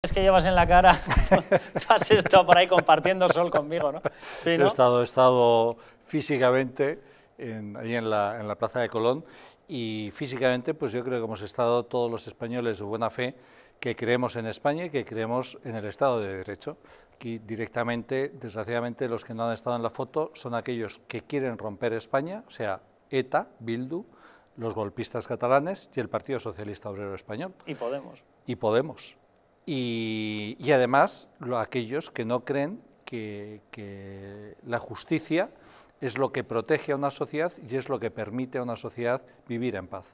Es que llevas en la cara, tú has estado por ahí compartiendo sol conmigo, ¿no? ¿Sí, He, estado, estado físicamente en, ahí en la, en la, Plaza de Colón y físicamente pues yo creo que hemos estado todos los españoles de buena fe que creemos en España y que creemos en el Estado de Derecho. Aquí directamente, desgraciadamente, los que no han estado en la foto son aquellos que quieren romper España, o sea, ETA, Bildu, los golpistas catalanes y el Partido Socialista Obrero Español. Y Podemos. Y Podemos y, además aquellos que no creen que, la justicia es lo que protege a una sociedad y es lo que permite a una sociedad vivir en paz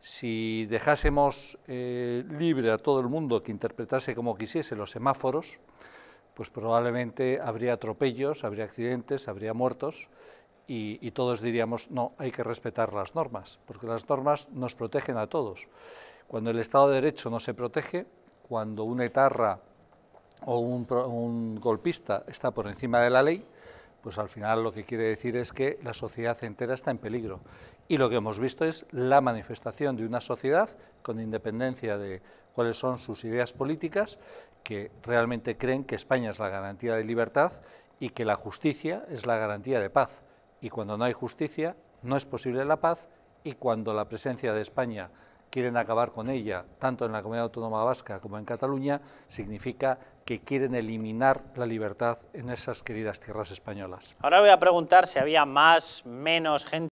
si dejásemos eh, libre a todo el mundo que interpretase como quisiese los semáforos, pues probablemente habría atropellos, habría accidentes, habría muertos y, todos diríamos, no, hay que respetar las normas, porque las normas nos protegen a todos. Cuando el Estado de Derecho no se protege, cuando una etarra o un, un, golpista está por encima de la ley, pues al final lo que quiere decir es que la sociedad entera está en peligro. Y lo que hemos visto es la manifestación de una sociedad, con independencia de cuáles son sus ideas políticas, que realmente creen que España es la garantía de libertad y que la justicia es la garantía de paz. Y cuando no hay justicia, no es posible la paz y cuando la presencia de España quieren acabar con ella, tanto en la comunidad autónoma vasca como en Cataluña, significa que quieren eliminar la libertad en esas queridas tierras españolas. Ahora voy a preguntar si había más, menos gente.